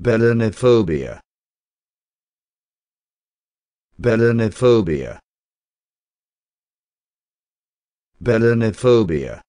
Belenophobia. Belenophobia. Belenophobia.